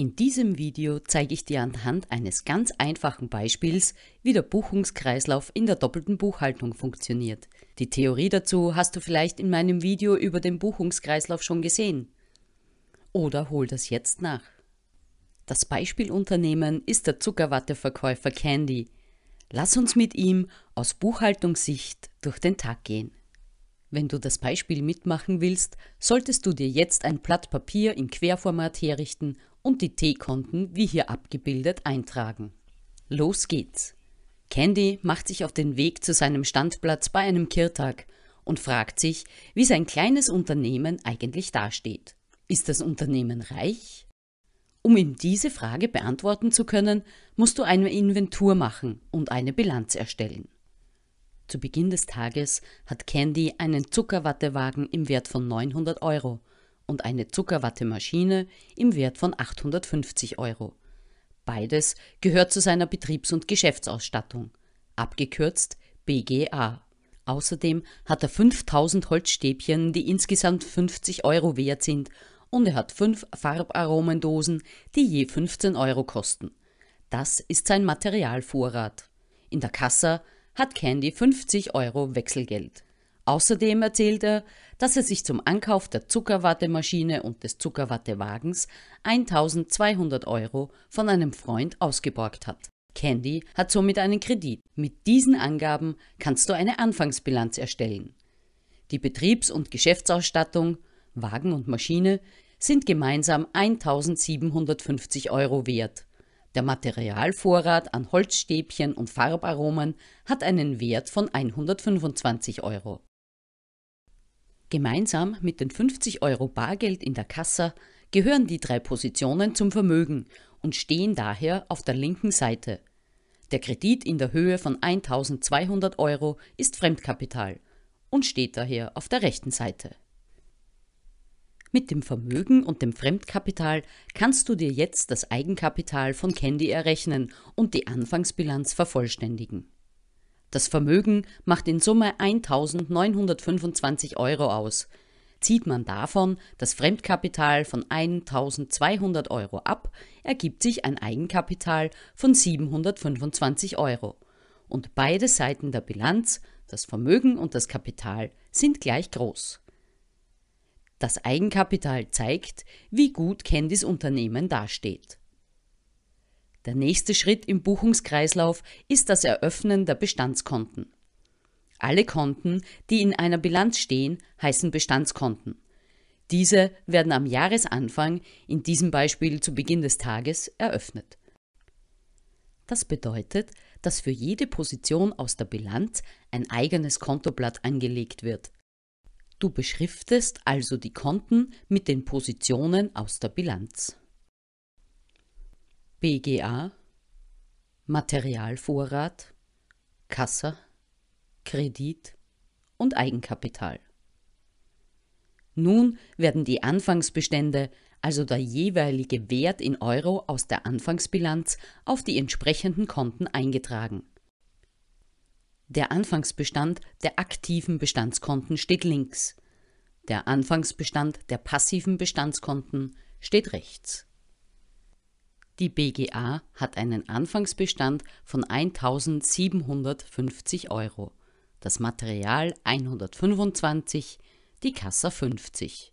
In diesem Video zeige ich dir anhand eines ganz einfachen Beispiels, wie der Buchungskreislauf in der doppelten Buchhaltung funktioniert. Die Theorie dazu hast du vielleicht in meinem Video über den Buchungskreislauf schon gesehen. Oder hol das jetzt nach. Das Beispielunternehmen ist der Zuckerwatteverkäufer Candy. Lass uns mit ihm aus Buchhaltungssicht durch den Tag gehen. Wenn du das Beispiel mitmachen willst, solltest du dir jetzt ein Blatt Papier im Querformat herrichten und die T-Konten, wie hier abgebildet, eintragen. Los geht's! Candy macht sich auf den Weg zu seinem Standplatz bei einem Kirtag und fragt sich, wie sein kleines Unternehmen eigentlich dasteht. Ist das Unternehmen reich? Um ihm diese Frage beantworten zu können, musst du eine Inventur machen und eine Bilanz erstellen. Zu Beginn des Tages hat Candy einen Zuckerwattewagen im Wert von 900 Euro und eine Zuckerwattemaschine im Wert von 850 Euro. Beides gehört zu seiner Betriebs- und Geschäftsausstattung, abgekürzt BGA. Außerdem hat er 5000 Holzstäbchen, die insgesamt 50 Euro wert sind, und er hat fünf Farbaromendosen, die je 15 Euro kosten. Das ist sein Materialvorrat. In der Kassa hat Candy 50 Euro Wechselgeld. Außerdem erzählt er, dass er sich zum Ankauf der Zuckerwattemaschine und des Zuckerwattewagens 1200 Euro von einem Freund ausgeborgt hat. Candy hat somit einen Kredit. Mit diesen Angaben kannst du eine Anfangsbilanz erstellen. Die Betriebs- und Geschäftsausstattung, Wagen und Maschine sind gemeinsam 1750 Euro wert. Der Materialvorrat an Holzstäbchen und Farbaromen hat einen Wert von 125 Euro. Gemeinsam mit den 50 Euro Bargeld in der Kassa gehören die drei Positionen zum Vermögen und stehen daher auf der linken Seite. Der Kredit in der Höhe von 1200 Euro ist Fremdkapital und steht daher auf der rechten Seite. Mit dem Vermögen und dem Fremdkapital kannst du dir jetzt das Eigenkapital von Candy errechnen und die Anfangsbilanz vervollständigen. Das Vermögen macht in Summe 1.925 Euro aus. Zieht man davon das Fremdkapital von 1.200 Euro ab, ergibt sich ein Eigenkapital von 725 Euro. Und beide Seiten der Bilanz, das Vermögen und das Kapital, sind gleich groß. Das Eigenkapital zeigt, wie gut Candys Unternehmen dasteht. Der nächste Schritt im Buchungskreislauf ist das Eröffnen der Bestandskonten. Alle Konten, die in einer Bilanz stehen, heißen Bestandskonten. Diese werden am Jahresanfang, in diesem Beispiel zu Beginn des Tages, eröffnet. Das bedeutet, dass für jede Position aus der Bilanz ein eigenes Kontoblatt angelegt wird. Du beschriftest also die Konten mit den Positionen aus der Bilanz. BGA, Materialvorrat, Kassa, Kredit und Eigenkapital. Nun werden die Anfangsbestände, also der jeweilige Wert in Euro aus der Anfangsbilanz, auf die entsprechenden Konten eingetragen. Der Anfangsbestand der aktiven Bestandskonten steht links. Der Anfangsbestand der passiven Bestandskonten steht rechts. Die BGA hat einen Anfangsbestand von 1750 Euro, das Material 125, die Kassa 50.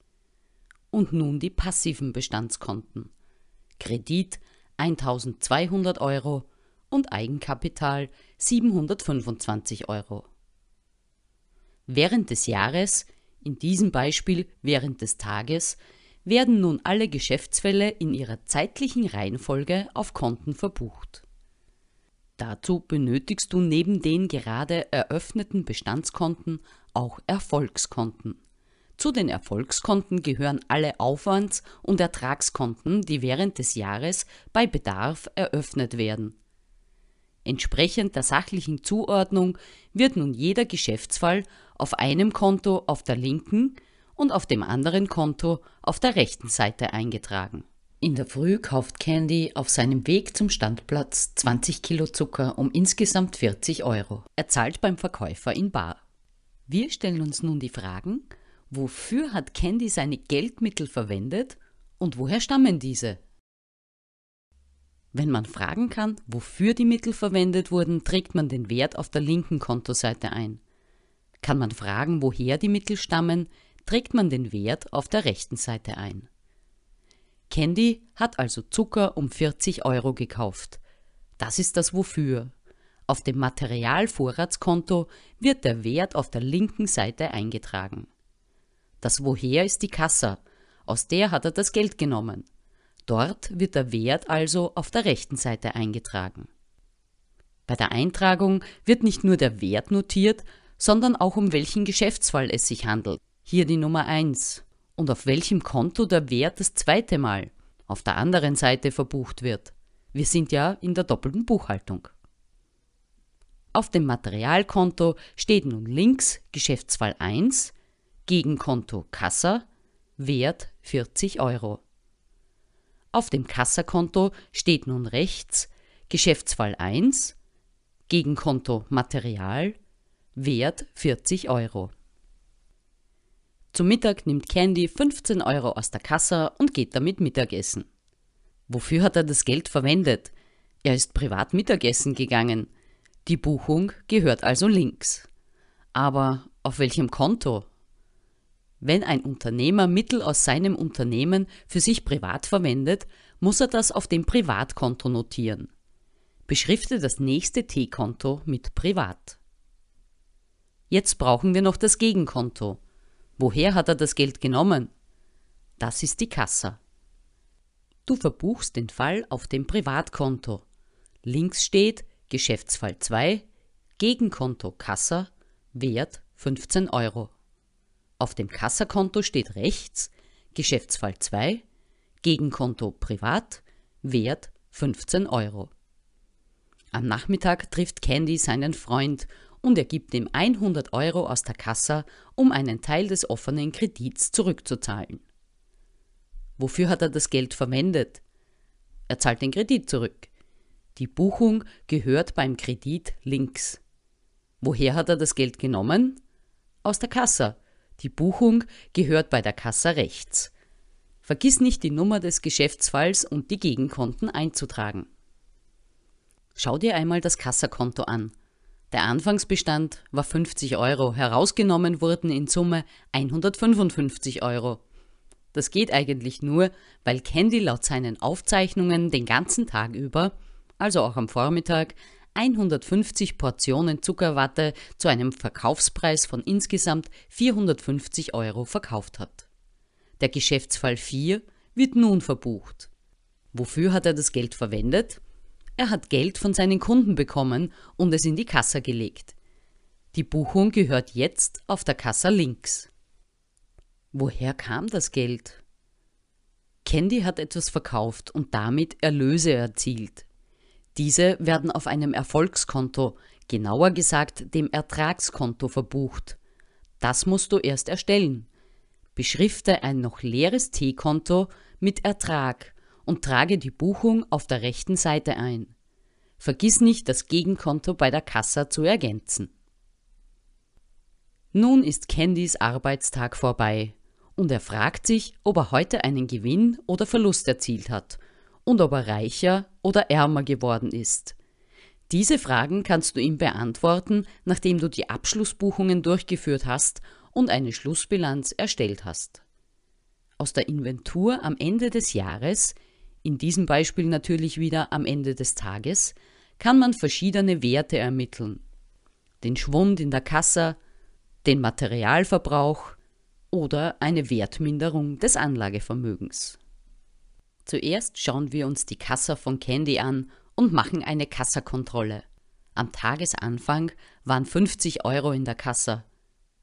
Und nun die passiven Bestandskonten. Kredit 1200 Euro und Eigenkapital 725 Euro. Während des Jahres, in diesem Beispiel während des Tages, werden nun alle Geschäftsfälle in ihrer zeitlichen Reihenfolge auf Konten verbucht. Dazu benötigst du neben den gerade eröffneten Bestandskonten auch Erfolgskonten. Zu den Erfolgskonten gehören alle Aufwands- und Ertragskonten, die während des Jahres bei Bedarf eröffnet werden. Entsprechend der sachlichen Zuordnung wird nun jeder Geschäftsfall auf einem Konto auf der linken, und auf dem anderen Konto auf der rechten Seite eingetragen. In der Früh kauft Candy auf seinem Weg zum Standplatz 20 Kilo Zucker um insgesamt 40 Euro. Er zahlt beim Verkäufer in Bar. Wir stellen uns nun die Fragen, wofür hat Candy seine Geldmittel verwendet und woher stammen diese? Wenn man fragen kann, wofür die Mittel verwendet wurden, trägt man den Wert auf der linken Kontoseite ein. Kann man fragen, woher die Mittel stammen, trägt man den Wert auf der rechten Seite ein. Candy hat also Zucker um 40 Euro gekauft. Das ist das Wofür. Auf dem Materialvorratskonto wird der Wert auf der linken Seite eingetragen. Das Woher ist die Kasse, aus der hat er das Geld genommen. Dort wird der Wert also auf der rechten Seite eingetragen. Bei der Eintragung wird nicht nur der Wert notiert, sondern auch um welchen Geschäftsfall es sich handelt hier die Nummer 1 und auf welchem Konto der Wert das zweite Mal auf der anderen Seite verbucht wird. Wir sind ja in der doppelten Buchhaltung. Auf dem Materialkonto steht nun links Geschäftsfall 1, Gegenkonto Kassa, Wert 40 Euro. Auf dem Kassakonto steht nun rechts Geschäftsfall 1, Gegenkonto Material, Wert 40 Euro. Zum Mittag nimmt Candy 15 Euro aus der Kasse und geht damit Mittagessen. Wofür hat er das Geld verwendet? Er ist privat Mittagessen gegangen. Die Buchung gehört also links. Aber auf welchem Konto? Wenn ein Unternehmer Mittel aus seinem Unternehmen für sich privat verwendet, muss er das auf dem Privatkonto notieren. Beschrifte das nächste T-Konto mit Privat. Jetzt brauchen wir noch das Gegenkonto. Woher hat er das Geld genommen? Das ist die Kassa. Du verbuchst den Fall auf dem Privatkonto. Links steht Geschäftsfall 2, Gegenkonto Kassa, Wert 15 Euro. Auf dem Kassakonto steht rechts Geschäftsfall 2, Gegenkonto Privat, Wert 15 Euro. Am Nachmittag trifft Candy seinen Freund und er gibt ihm 100 Euro aus der Kassa, um einen Teil des offenen Kredits zurückzuzahlen. Wofür hat er das Geld verwendet? Er zahlt den Kredit zurück. Die Buchung gehört beim Kredit links. Woher hat er das Geld genommen? Aus der Kassa. Die Buchung gehört bei der Kassa rechts. Vergiss nicht die Nummer des Geschäftsfalls und die Gegenkonten einzutragen. Schau dir einmal das Kassakonto an der Anfangsbestand war 50 Euro, herausgenommen wurden in Summe 155 Euro. Das geht eigentlich nur, weil Candy laut seinen Aufzeichnungen den ganzen Tag über, also auch am Vormittag, 150 Portionen Zuckerwatte zu einem Verkaufspreis von insgesamt 450 Euro verkauft hat. Der Geschäftsfall 4 wird nun verbucht. Wofür hat er das Geld verwendet? Er hat Geld von seinen Kunden bekommen und es in die Kasse gelegt. Die Buchung gehört jetzt auf der Kasse links. Woher kam das Geld? Candy hat etwas verkauft und damit Erlöse erzielt. Diese werden auf einem Erfolgskonto, genauer gesagt dem Ertragskonto verbucht. Das musst du erst erstellen. Beschrifte ein noch leeres T-Konto mit Ertrag und trage die Buchung auf der rechten Seite ein. Vergiss nicht, das Gegenkonto bei der Kassa zu ergänzen. Nun ist Candys Arbeitstag vorbei und er fragt sich, ob er heute einen Gewinn oder Verlust erzielt hat und ob er reicher oder ärmer geworden ist. Diese Fragen kannst du ihm beantworten, nachdem du die Abschlussbuchungen durchgeführt hast und eine Schlussbilanz erstellt hast. Aus der Inventur am Ende des Jahres, in diesem Beispiel natürlich wieder am Ende des Tages, kann man verschiedene Werte ermitteln. Den Schwund in der Kasse, den Materialverbrauch oder eine Wertminderung des Anlagevermögens. Zuerst schauen wir uns die Kassa von Candy an und machen eine Kassakontrolle. Am Tagesanfang waren 50 Euro in der Kasse.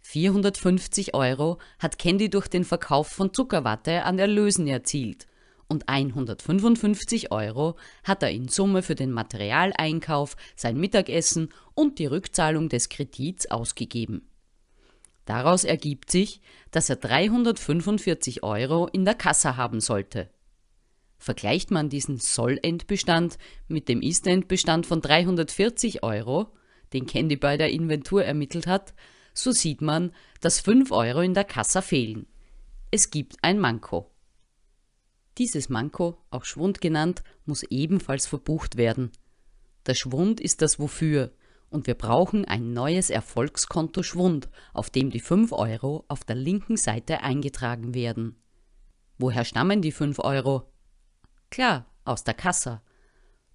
450 Euro hat Candy durch den Verkauf von Zuckerwatte an Erlösen erzielt und 155 Euro hat er in Summe für den Materialeinkauf, sein Mittagessen und die Rückzahlung des Kredits ausgegeben. Daraus ergibt sich, dass er 345 Euro in der Kasse haben sollte. Vergleicht man diesen Soll-Endbestand mit dem Ist-Endbestand von 340 Euro, den Candy bei der Inventur ermittelt hat, so sieht man, dass 5 Euro in der Kasse fehlen. Es gibt ein Manko. Dieses Manko, auch Schwund genannt, muss ebenfalls verbucht werden. Der Schwund ist das Wofür und wir brauchen ein neues Erfolgskonto Schwund, auf dem die 5 Euro auf der linken Seite eingetragen werden. Woher stammen die 5 Euro? Klar, aus der Kassa.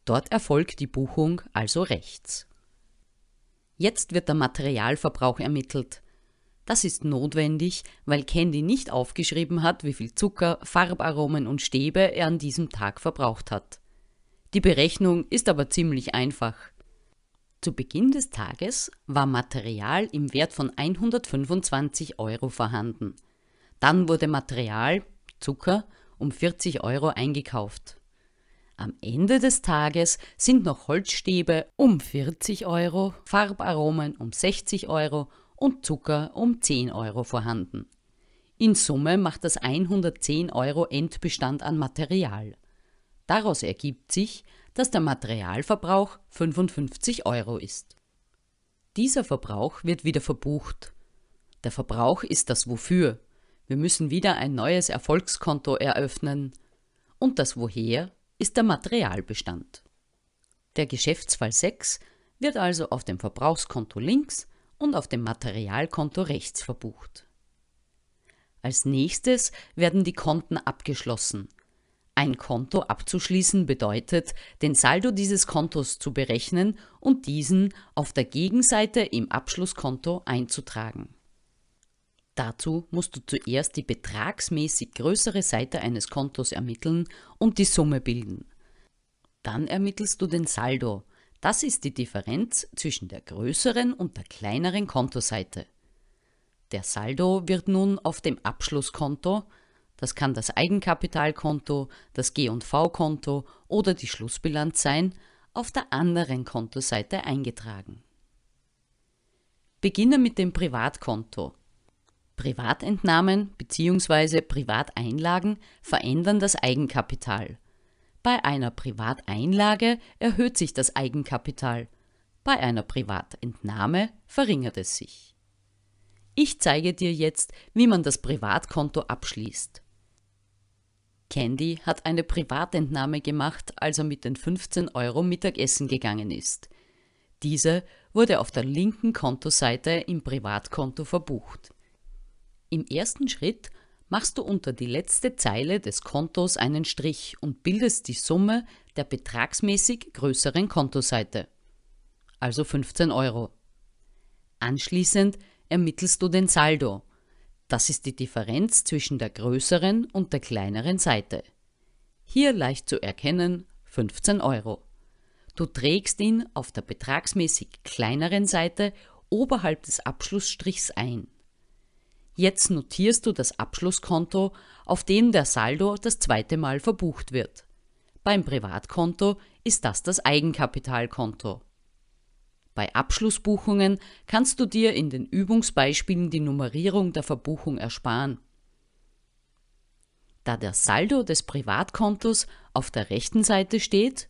Dort erfolgt die Buchung also rechts. Jetzt wird der Materialverbrauch ermittelt. Das ist notwendig, weil Candy nicht aufgeschrieben hat, wie viel Zucker, Farbaromen und Stäbe er an diesem Tag verbraucht hat. Die Berechnung ist aber ziemlich einfach. Zu Beginn des Tages war Material im Wert von 125 Euro vorhanden. Dann wurde Material, Zucker, um 40 Euro eingekauft. Am Ende des Tages sind noch Holzstäbe um 40 Euro, Farbaromen um 60 Euro und Zucker um 10 Euro vorhanden. In Summe macht das 110 Euro Endbestand an Material. Daraus ergibt sich, dass der Materialverbrauch 55 Euro ist. Dieser Verbrauch wird wieder verbucht. Der Verbrauch ist das Wofür. Wir müssen wieder ein neues Erfolgskonto eröffnen. Und das Woher ist der Materialbestand. Der Geschäftsfall 6 wird also auf dem Verbrauchskonto links und auf dem Materialkonto rechts verbucht. Als nächstes werden die Konten abgeschlossen. Ein Konto abzuschließen bedeutet, den Saldo dieses Kontos zu berechnen und diesen auf der Gegenseite im Abschlusskonto einzutragen. Dazu musst du zuerst die betragsmäßig größere Seite eines Kontos ermitteln und die Summe bilden. Dann ermittelst du den Saldo, das ist die Differenz zwischen der größeren und der kleineren Kontoseite. Der Saldo wird nun auf dem Abschlusskonto, das kann das Eigenkapitalkonto, das G&V-Konto oder die Schlussbilanz sein, auf der anderen Kontoseite eingetragen. Beginne mit dem Privatkonto. Privatentnahmen bzw. Privateinlagen verändern das Eigenkapital – bei einer Privateinlage erhöht sich das Eigenkapital, bei einer Privatentnahme verringert es sich. Ich zeige dir jetzt, wie man das Privatkonto abschließt. Candy hat eine Privatentnahme gemacht, als er mit den 15 Euro Mittagessen gegangen ist. Diese wurde auf der linken Kontoseite im Privatkonto verbucht. Im ersten Schritt machst du unter die letzte Zeile des Kontos einen Strich und bildest die Summe der betragsmäßig größeren Kontoseite, also 15 Euro. Anschließend ermittelst du den Saldo. Das ist die Differenz zwischen der größeren und der kleineren Seite. Hier leicht zu erkennen 15 Euro. Du trägst ihn auf der betragsmäßig kleineren Seite oberhalb des Abschlussstrichs ein. Jetzt notierst du das Abschlusskonto, auf dem der Saldo das zweite Mal verbucht wird. Beim Privatkonto ist das das Eigenkapitalkonto. Bei Abschlussbuchungen kannst du dir in den Übungsbeispielen die Nummerierung der Verbuchung ersparen. Da der Saldo des Privatkontos auf der rechten Seite steht,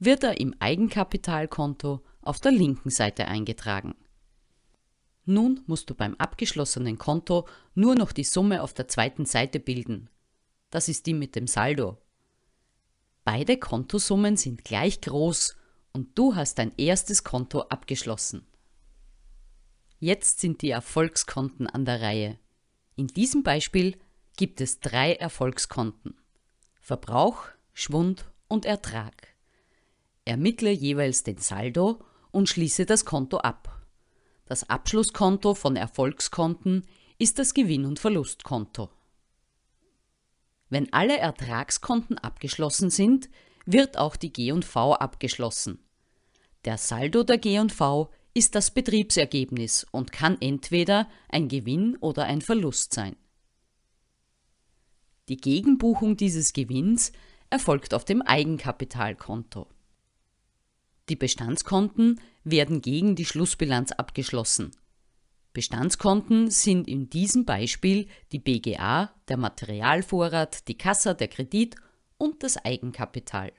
wird er im Eigenkapitalkonto auf der linken Seite eingetragen. Nun musst du beim abgeschlossenen Konto nur noch die Summe auf der zweiten Seite bilden. Das ist die mit dem Saldo. Beide Kontosummen sind gleich groß und du hast dein erstes Konto abgeschlossen. Jetzt sind die Erfolgskonten an der Reihe. In diesem Beispiel gibt es drei Erfolgskonten. Verbrauch, Schwund und Ertrag. Ermittle jeweils den Saldo und schließe das Konto ab. Das Abschlusskonto von Erfolgskonten ist das Gewinn- und Verlustkonto. Wenn alle Ertragskonten abgeschlossen sind, wird auch die G&V abgeschlossen. Der Saldo der G&V ist das Betriebsergebnis und kann entweder ein Gewinn oder ein Verlust sein. Die Gegenbuchung dieses Gewinns erfolgt auf dem Eigenkapitalkonto. Die Bestandskonten werden gegen die Schlussbilanz abgeschlossen. Bestandskonten sind in diesem Beispiel die BGA, der Materialvorrat, die Kassa, der Kredit und das Eigenkapital.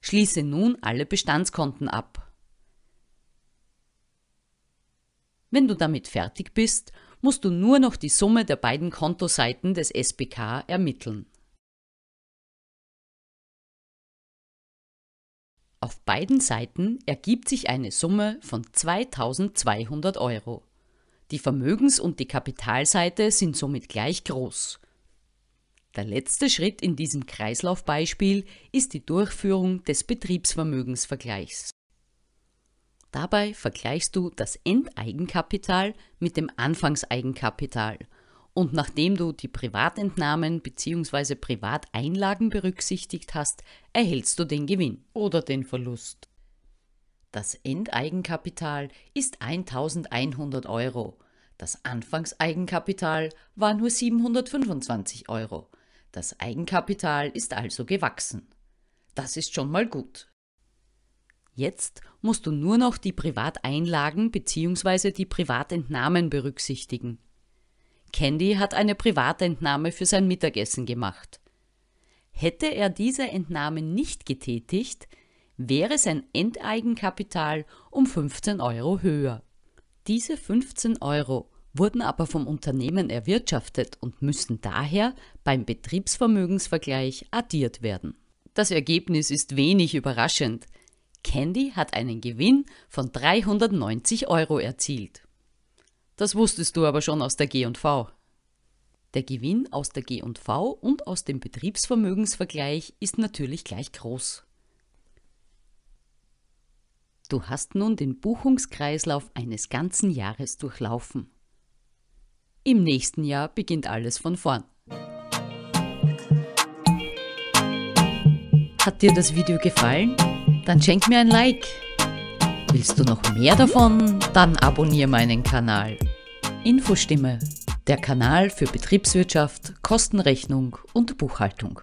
Schließe nun alle Bestandskonten ab. Wenn du damit fertig bist, musst du nur noch die Summe der beiden Kontoseiten des SBK ermitteln. Auf beiden Seiten ergibt sich eine Summe von 2200 Euro. Die Vermögens- und die Kapitalseite sind somit gleich groß. Der letzte Schritt in diesem Kreislaufbeispiel ist die Durchführung des Betriebsvermögensvergleichs. Dabei vergleichst du das Endeigenkapital mit dem Anfangseigenkapital – und nachdem du die Privatentnahmen bzw. Privateinlagen berücksichtigt hast, erhältst du den Gewinn oder den Verlust. Das Endeigenkapital ist 1100 Euro. Das Anfangseigenkapital war nur 725 Euro. Das Eigenkapital ist also gewachsen. Das ist schon mal gut. Jetzt musst du nur noch die Privateinlagen bzw. die Privatentnahmen berücksichtigen. Candy hat eine Privatentnahme für sein Mittagessen gemacht. Hätte er diese Entnahme nicht getätigt, wäre sein Enteigenkapital um 15 Euro höher. Diese 15 Euro wurden aber vom Unternehmen erwirtschaftet und müssen daher beim Betriebsvermögensvergleich addiert werden. Das Ergebnis ist wenig überraschend. Candy hat einen Gewinn von 390 Euro erzielt. Das wusstest du aber schon aus der G&V. Der Gewinn aus der G&V und aus dem Betriebsvermögensvergleich ist natürlich gleich groß. Du hast nun den Buchungskreislauf eines ganzen Jahres durchlaufen. Im nächsten Jahr beginnt alles von vorn. Hat dir das Video gefallen? Dann schenk mir ein Like. Willst du noch mehr davon? Dann abonniere meinen Kanal. Infostimme, der Kanal für Betriebswirtschaft, Kostenrechnung und Buchhaltung.